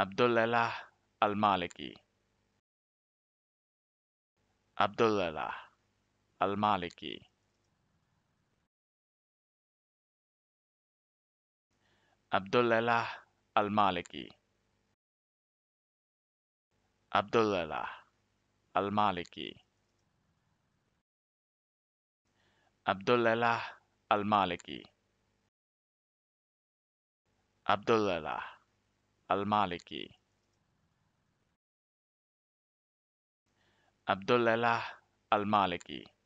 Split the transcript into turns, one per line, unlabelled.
Abdullah al-Maliki.
Abdullah al-Maliki. Abdullah al-Maliki.
Abdullah al-Maliki. Abdullah al-Maliki. Abdullah al-Maliki.
Abdullah al-Maliki